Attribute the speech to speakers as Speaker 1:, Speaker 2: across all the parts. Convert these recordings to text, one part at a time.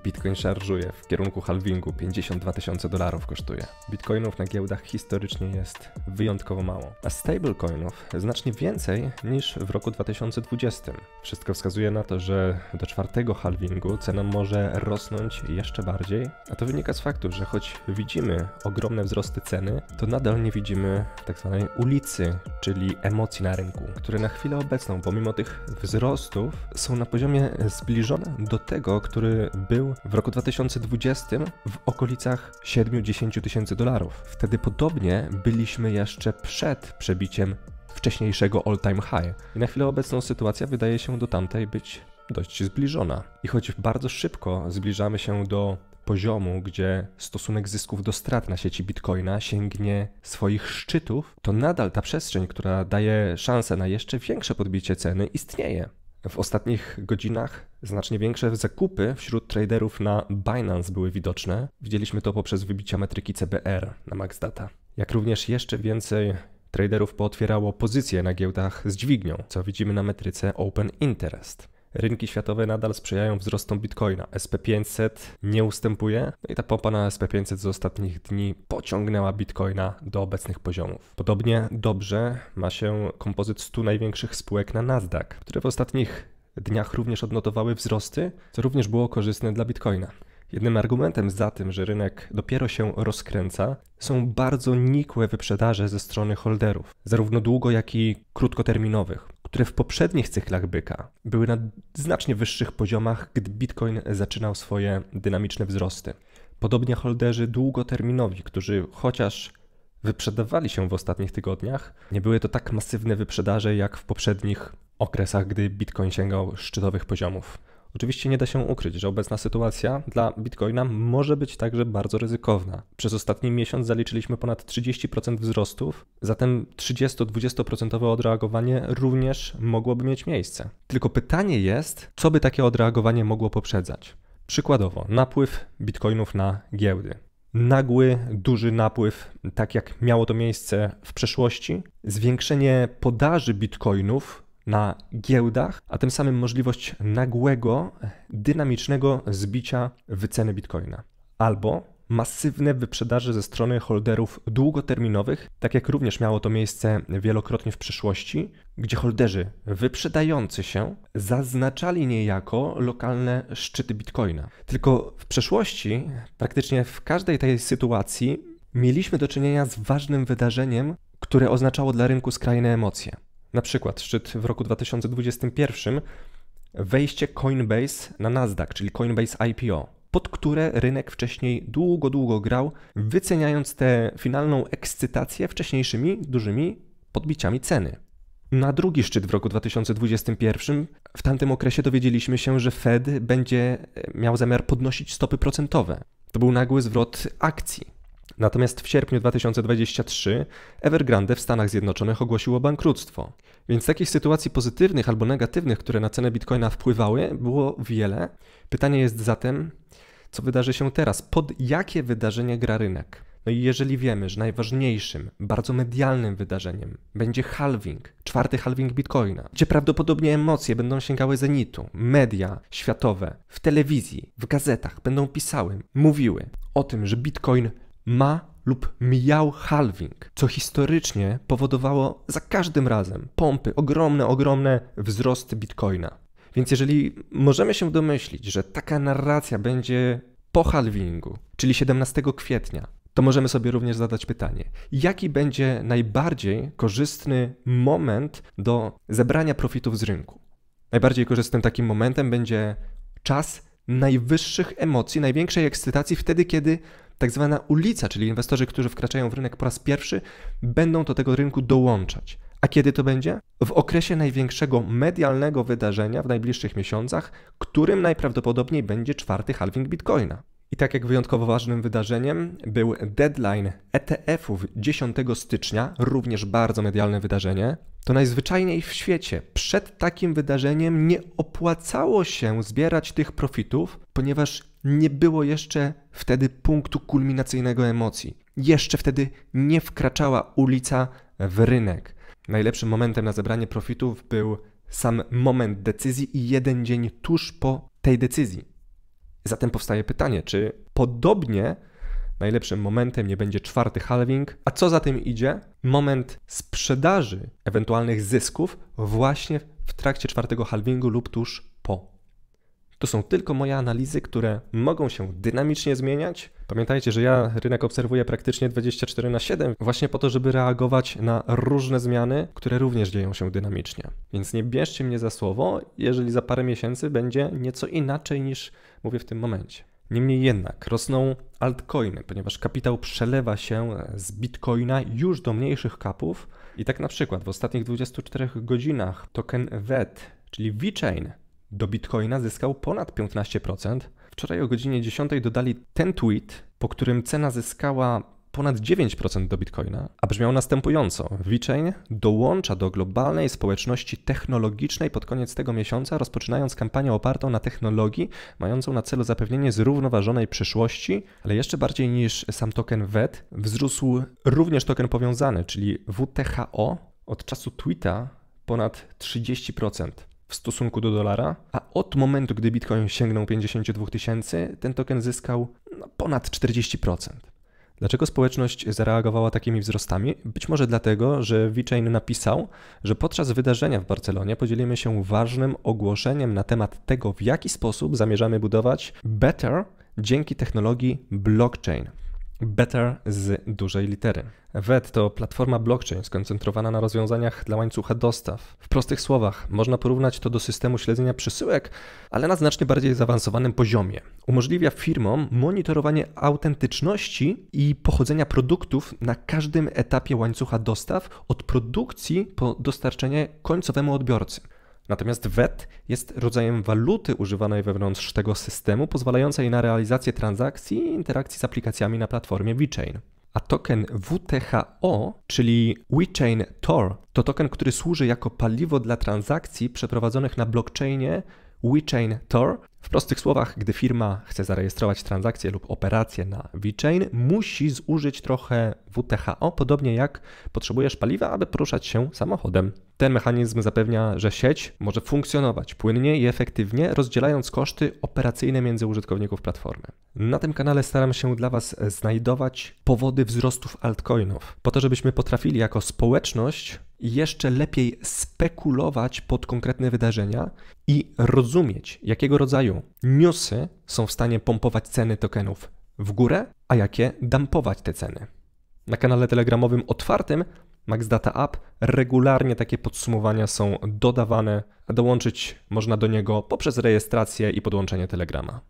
Speaker 1: Bitcoin szarżuje w kierunku halvingu, 52 tysiące dolarów kosztuje. Bitcoinów na giełdach historycznie jest wyjątkowo mało, a stablecoinów znacznie więcej niż w roku 2020. Wszystko wskazuje na to, że do czwartego halvingu cena może rosnąć jeszcze bardziej, a to wynika z faktu, że choć widzimy ogromne wzrosty ceny, to nadal nie widzimy tzw. Tak ulicy, czyli emocji na rynku, które na chwilę obecną, pomimo tych wzrostów, są na poziomie zbliżone do tego, który był był w roku 2020 w okolicach 7-10 tysięcy dolarów. Wtedy podobnie byliśmy jeszcze przed przebiciem wcześniejszego all-time high. I na chwilę obecną sytuacja wydaje się do tamtej być dość zbliżona. I choć bardzo szybko zbliżamy się do poziomu, gdzie stosunek zysków do strat na sieci Bitcoina sięgnie swoich szczytów, to nadal ta przestrzeń, która daje szansę na jeszcze większe podbicie ceny, istnieje. W ostatnich godzinach znacznie większe zakupy wśród traderów na Binance były widoczne. Widzieliśmy to poprzez wybicia metryki CBR na MaxData. Jak również jeszcze więcej traderów pootwierało pozycje na giełdach z dźwignią, co widzimy na metryce Open Interest. Rynki światowe nadal sprzyjają wzrostom Bitcoina. SP500 nie ustępuje. No i ta popa na SP500 z ostatnich dni pociągnęła Bitcoina do obecnych poziomów. Podobnie dobrze ma się kompozyt 100 największych spółek na Nasdaq, które w ostatnich dniach również odnotowały wzrosty, co również było korzystne dla Bitcoina. Jednym argumentem za tym, że rynek dopiero się rozkręca, są bardzo nikłe wyprzedaże ze strony holderów, zarówno długo jak i krótkoterminowych które w poprzednich cyklach byka były na znacznie wyższych poziomach, gdy Bitcoin zaczynał swoje dynamiczne wzrosty. Podobnie holderzy długoterminowi, którzy chociaż wyprzedawali się w ostatnich tygodniach, nie były to tak masywne wyprzedaże jak w poprzednich okresach, gdy Bitcoin sięgał szczytowych poziomów. Oczywiście nie da się ukryć, że obecna sytuacja dla Bitcoina może być także bardzo ryzykowna. Przez ostatni miesiąc zaliczyliśmy ponad 30% wzrostów, zatem 30-20% odreagowanie również mogłoby mieć miejsce. Tylko pytanie jest, co by takie odreagowanie mogło poprzedzać? Przykładowo, napływ bitcoinów na giełdy nagły, duży napływ, tak jak miało to miejsce w przeszłości, zwiększenie podaży bitcoinów na giełdach, a tym samym możliwość nagłego, dynamicznego zbicia wyceny bitcoina. Albo masywne wyprzedaże ze strony holderów długoterminowych, tak jak również miało to miejsce wielokrotnie w przeszłości, gdzie holderzy wyprzedający się zaznaczali niejako lokalne szczyty bitcoina. Tylko w przeszłości, praktycznie w każdej tej sytuacji, mieliśmy do czynienia z ważnym wydarzeniem, które oznaczało dla rynku skrajne emocje. Na przykład szczyt w roku 2021 wejście Coinbase na Nasdaq, czyli Coinbase IPO, pod które rynek wcześniej długo, długo grał, wyceniając tę finalną ekscytację wcześniejszymi dużymi podbiciami ceny. Na drugi szczyt w roku 2021 w tamtym okresie dowiedzieliśmy się, że Fed będzie e, miał zamiar podnosić stopy procentowe. To był nagły zwrot akcji. Natomiast w sierpniu 2023 Evergrande w Stanach Zjednoczonych ogłosiło bankructwo. Więc takich sytuacji pozytywnych albo negatywnych, które na cenę bitcoina wpływały, było wiele. Pytanie jest zatem, co wydarzy się teraz? Pod jakie wydarzenie gra rynek? No i jeżeli wiemy, że najważniejszym, bardzo medialnym wydarzeniem będzie halving, czwarty halving bitcoina, gdzie prawdopodobnie emocje będą sięgały zenitu, media światowe, w telewizji, w gazetach będą pisały, mówiły o tym, że bitcoin ma lub miał halving, co historycznie powodowało za każdym razem pompy, ogromne, ogromne wzrosty bitcoina. Więc jeżeli możemy się domyślić, że taka narracja będzie po halvingu, czyli 17 kwietnia, to możemy sobie również zadać pytanie, jaki będzie najbardziej korzystny moment do zebrania profitów z rynku? Najbardziej korzystnym takim momentem będzie czas najwyższych emocji, największej ekscytacji, wtedy kiedy tak zwana ulica, czyli inwestorzy, którzy wkraczają w rynek po raz pierwszy, będą do tego rynku dołączać. A kiedy to będzie? W okresie największego medialnego wydarzenia w najbliższych miesiącach, którym najprawdopodobniej będzie czwarty halving bitcoina. I tak jak wyjątkowo ważnym wydarzeniem był deadline ETF-ów 10 stycznia, również bardzo medialne wydarzenie, to najzwyczajniej w świecie przed takim wydarzeniem nie opłacało się zbierać tych profitów, ponieważ nie było jeszcze wtedy punktu kulminacyjnego emocji. Jeszcze wtedy nie wkraczała ulica w rynek. Najlepszym momentem na zebranie profitów był sam moment decyzji i jeden dzień tuż po tej decyzji. Zatem powstaje pytanie, czy podobnie najlepszym momentem nie będzie czwarty halving, a co za tym idzie? Moment sprzedaży ewentualnych zysków właśnie w trakcie czwartego halvingu lub tuż po to są tylko moje analizy, które mogą się dynamicznie zmieniać. Pamiętajcie, że ja rynek obserwuję praktycznie 24 na 7, właśnie po to, żeby reagować na różne zmiany, które również dzieją się dynamicznie. Więc nie bierzcie mnie za słowo, jeżeli za parę miesięcy będzie nieco inaczej niż mówię w tym momencie. Niemniej jednak rosną altcoiny, ponieważ kapitał przelewa się z bitcoina już do mniejszych kapów. I tak na przykład w ostatnich 24 godzinach token VET, czyli VeChain, do Bitcoina zyskał ponad 15%. Wczoraj o godzinie 10 dodali ten tweet, po którym cena zyskała ponad 9% do Bitcoina, a brzmiał następująco. VeChain dołącza do globalnej społeczności technologicznej pod koniec tego miesiąca, rozpoczynając kampanię opartą na technologii, mającą na celu zapewnienie zrównoważonej przyszłości, ale jeszcze bardziej niż sam token VET wzrósł również token powiązany, czyli WTHO od czasu tweeta ponad 30% w stosunku do dolara, a od momentu, gdy Bitcoin sięgnął 52 tysięcy, ten token zyskał no, ponad 40%. Dlaczego społeczność zareagowała takimi wzrostami? Być może dlatego, że VeChain napisał, że podczas wydarzenia w Barcelonie podzielimy się ważnym ogłoszeniem na temat tego, w jaki sposób zamierzamy budować Better dzięki technologii blockchain. Better z dużej litery. VET to platforma blockchain skoncentrowana na rozwiązaniach dla łańcucha dostaw. W prostych słowach można porównać to do systemu śledzenia przesyłek, ale na znacznie bardziej zaawansowanym poziomie. Umożliwia firmom monitorowanie autentyczności i pochodzenia produktów na każdym etapie łańcucha dostaw, od produkcji po dostarczenie końcowemu odbiorcy. Natomiast WET jest rodzajem waluty używanej wewnątrz tego systemu, pozwalającej na realizację transakcji i interakcji z aplikacjami na platformie VeChain. A token WTHO, czyli WeChain Tor, to token, który służy jako paliwo dla transakcji przeprowadzonych na blockchainie WeChain Tor. W prostych słowach, gdy firma chce zarejestrować transakcję lub operację na WeChain, musi zużyć trochę WTHO, podobnie jak potrzebujesz paliwa, aby poruszać się samochodem. Ten mechanizm zapewnia, że sieć może funkcjonować płynnie i efektywnie, rozdzielając koszty operacyjne między użytkowników platformy. Na tym kanale staram się dla Was znajdować powody wzrostów altcoinów, po to, żebyśmy potrafili jako społeczność jeszcze lepiej spekulować pod konkretne wydarzenia i rozumieć, jakiego rodzaju newsy są w stanie pompować ceny tokenów w górę, a jakie dampować te ceny. Na kanale telegramowym otwartym MaxData App regularnie takie podsumowania są dodawane, a dołączyć można do niego poprzez rejestrację i podłączenie Telegrama.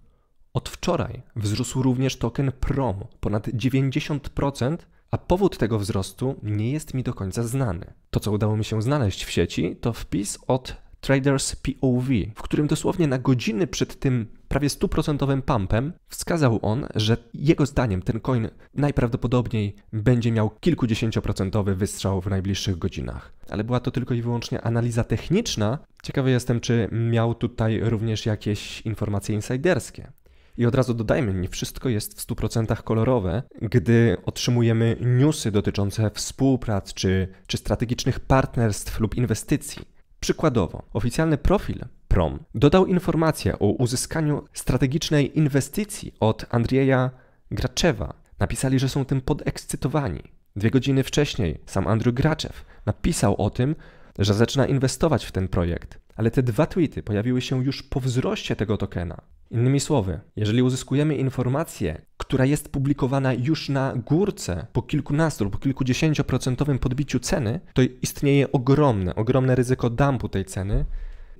Speaker 1: Od wczoraj wzrósł również token PROM ponad 90% a powód tego wzrostu nie jest mi do końca znany. To, co udało mi się znaleźć w sieci, to wpis od Traders POV, w którym dosłownie na godziny przed tym prawie stuprocentowym pumpem wskazał on, że jego zdaniem ten coin najprawdopodobniej będzie miał kilkudziesięcioprocentowy wystrzał w najbliższych godzinach. Ale była to tylko i wyłącznie analiza techniczna. Ciekawy jestem, czy miał tutaj również jakieś informacje insiderskie. I od razu dodajmy, nie wszystko jest w 100% kolorowe. Gdy otrzymujemy newsy dotyczące współprac czy, czy strategicznych partnerstw lub inwestycji. Przykładowo, oficjalny profil PROM dodał informację o uzyskaniu strategicznej inwestycji od Andrzeja Graczewa. Napisali, że są tym podekscytowani. Dwie godziny wcześniej sam Andrzej Graczew napisał o tym, że zaczyna inwestować w ten projekt. Ale te dwa tweety pojawiły się już po wzroście tego tokena. Innymi słowy, jeżeli uzyskujemy informację, która jest publikowana już na górce po kilkunastu lub kilkudziesięcioprocentowym podbiciu ceny, to istnieje ogromne, ogromne ryzyko dumpu tej ceny,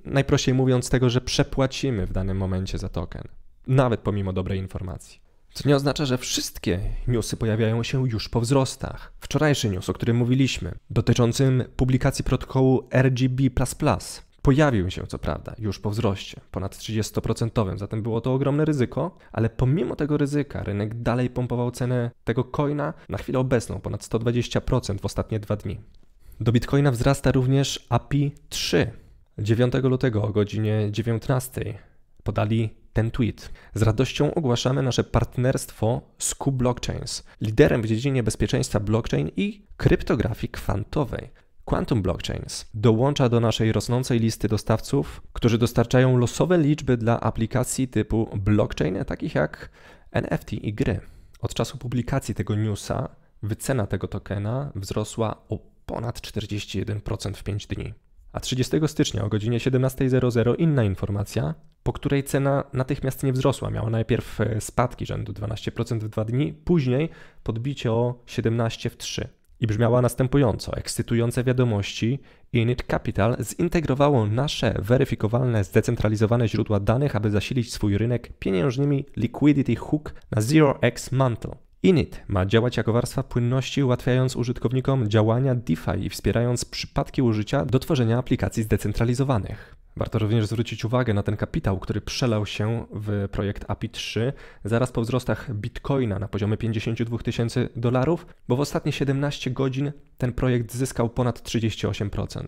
Speaker 1: najprościej mówiąc tego, że przepłacimy w danym momencie za token, nawet pomimo dobrej informacji. Co nie oznacza, że wszystkie newsy pojawiają się już po wzrostach. Wczorajszy news, o którym mówiliśmy, dotyczącym publikacji protokołu RGB, Pojawił się, co prawda, już po wzroście, ponad 30%, zatem było to ogromne ryzyko, ale pomimo tego ryzyka rynek dalej pompował cenę tego coina na chwilę obecną ponad 120% w ostatnie dwa dni. Do Bitcoina wzrasta również API 3. 9 lutego o godzinie 19 podali ten tweet. Z radością ogłaszamy nasze partnerstwo z Q Blockchains, liderem w dziedzinie bezpieczeństwa blockchain i kryptografii kwantowej. Quantum Blockchains dołącza do naszej rosnącej listy dostawców, którzy dostarczają losowe liczby dla aplikacji typu blockchain, takich jak NFT i gry. Od czasu publikacji tego newsa wycena tego tokena wzrosła o ponad 41% w 5 dni. A 30 stycznia o godzinie 17.00 inna informacja, po której cena natychmiast nie wzrosła. Miała najpierw e, spadki rzędu 12% w 2 dni, później podbicie o 17 w 3 i brzmiała następująco. Ekscytujące wiadomości Init Capital zintegrowało nasze weryfikowalne, zdecentralizowane źródła danych, aby zasilić swój rynek pieniężnymi Liquidity Hook na Zero-X Mantle. Init ma działać jako warstwa płynności, ułatwiając użytkownikom działania DeFi i wspierając przypadki użycia do tworzenia aplikacji zdecentralizowanych. Warto również zwrócić uwagę na ten kapitał, który przelał się w projekt API 3 zaraz po wzrostach bitcoina na poziomie 52 tysięcy dolarów, bo w ostatnie 17 godzin ten projekt zyskał ponad 38%.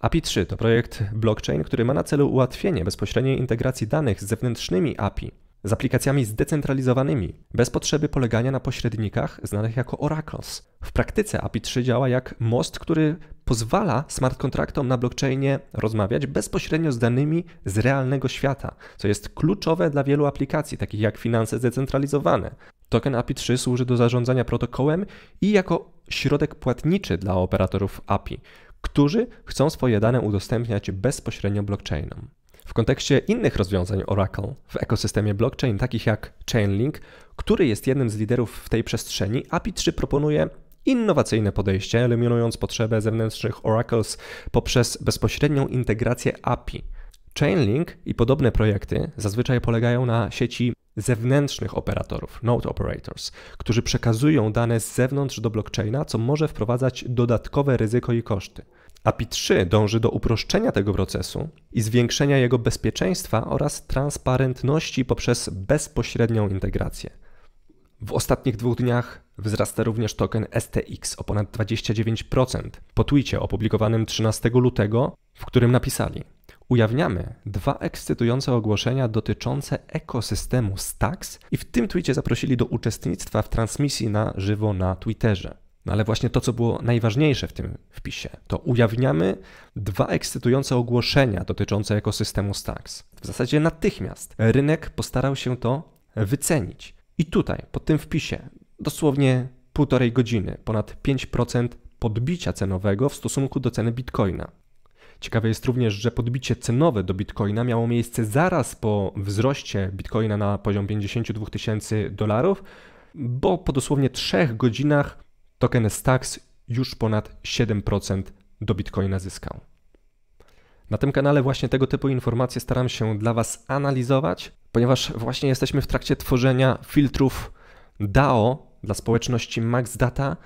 Speaker 1: API 3 to projekt blockchain, który ma na celu ułatwienie bezpośredniej integracji danych z zewnętrznymi API, z aplikacjami zdecentralizowanymi, bez potrzeby polegania na pośrednikach znanych jako oracles. W praktyce API 3 działa jak most, który pozwala smart kontraktom na blockchainie rozmawiać bezpośrednio z danymi z realnego świata, co jest kluczowe dla wielu aplikacji, takich jak finanse zdecentralizowane. Token API 3 służy do zarządzania protokołem i jako środek płatniczy dla operatorów API, którzy chcą swoje dane udostępniać bezpośrednio blockchainom. W kontekście innych rozwiązań Oracle w ekosystemie blockchain, takich jak Chainlink, który jest jednym z liderów w tej przestrzeni, API 3 proponuje innowacyjne podejście, eliminując potrzebę zewnętrznych oracles poprzez bezpośrednią integrację API. Chainlink i podobne projekty zazwyczaj polegają na sieci zewnętrznych operatorów, node operators, którzy przekazują dane z zewnątrz do blockchaina, co może wprowadzać dodatkowe ryzyko i koszty. API 3 dąży do uproszczenia tego procesu i zwiększenia jego bezpieczeństwa oraz transparentności poprzez bezpośrednią integrację. W ostatnich dwóch dniach wzrasta również token STX o ponad 29% po twicie opublikowanym 13 lutego, w którym napisali Ujawniamy dwa ekscytujące ogłoszenia dotyczące ekosystemu Stacks i w tym tweetie zaprosili do uczestnictwa w transmisji na żywo na Twitterze. No ale właśnie to, co było najważniejsze w tym wpisie, to ujawniamy dwa ekscytujące ogłoszenia dotyczące ekosystemu Stacks. W zasadzie natychmiast rynek postarał się to wycenić. I tutaj, pod tym wpisie, dosłownie półtorej godziny, ponad 5% podbicia cenowego w stosunku do ceny bitcoina. Ciekawe jest również, że podbicie cenowe do bitcoina miało miejsce zaraz po wzroście bitcoina na poziom 52 tysięcy dolarów, bo po dosłownie 3 godzinach token Stax już ponad 7% do bitcoina zyskał. Na tym kanale właśnie tego typu informacje staram się dla Was analizować ponieważ właśnie jesteśmy w trakcie tworzenia filtrów DAO dla społeczności Max Data,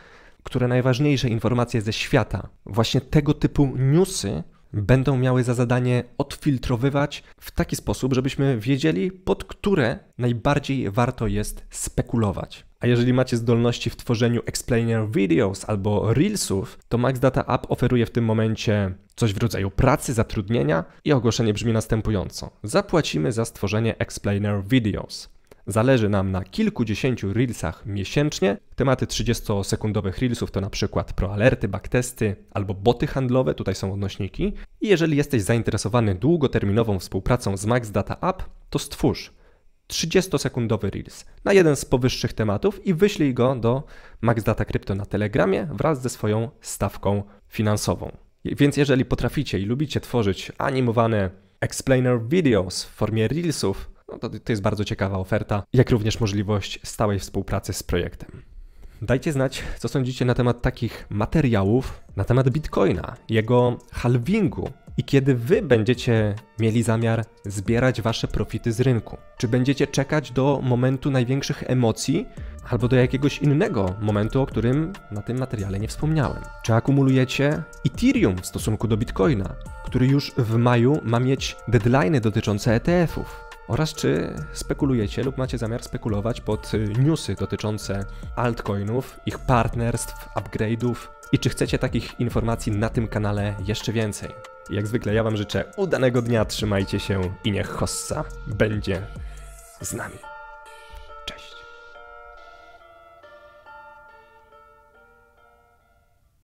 Speaker 1: które najważniejsze informacje ze świata, właśnie tego typu newsy będą miały za zadanie odfiltrowywać w taki sposób, żebyśmy wiedzieli, pod które najbardziej warto jest spekulować. A jeżeli macie zdolności w tworzeniu explainer videos albo reelsów, to Max Data App oferuje w tym momencie coś w rodzaju pracy, zatrudnienia i ogłoszenie brzmi następująco. Zapłacimy za stworzenie explainer videos. Zależy nam na kilkudziesięciu reelsach miesięcznie. Tematy 30-sekundowych reelsów to na przykład proalerty, backtesty albo boty handlowe, tutaj są odnośniki. I jeżeli jesteś zainteresowany długoterminową współpracą z Max Data App, to stwórz 30-sekundowy reels na jeden z powyższych tematów i wyślij go do Max Data Crypto na Telegramie wraz ze swoją stawką finansową. Więc jeżeli potraficie i lubicie tworzyć animowane explainer videos w formie reelsów, no to, to jest bardzo ciekawa oferta, jak również możliwość stałej współpracy z projektem. Dajcie znać, co sądzicie na temat takich materiałów, na temat Bitcoina, jego halvingu i kiedy wy będziecie mieli zamiar zbierać wasze profity z rynku. Czy będziecie czekać do momentu największych emocji, albo do jakiegoś innego momentu, o którym na tym materiale nie wspomniałem. Czy akumulujecie Ethereum w stosunku do Bitcoina, który już w maju ma mieć deadlines dotyczące ETF-ów? oraz czy spekulujecie lub macie zamiar spekulować pod y, newsy dotyczące altcoinów, ich partnerstw, upgrade'ów i czy chcecie takich informacji na tym kanale jeszcze więcej. Jak zwykle ja Wam życzę udanego dnia, trzymajcie się i niech Hossa będzie z nami.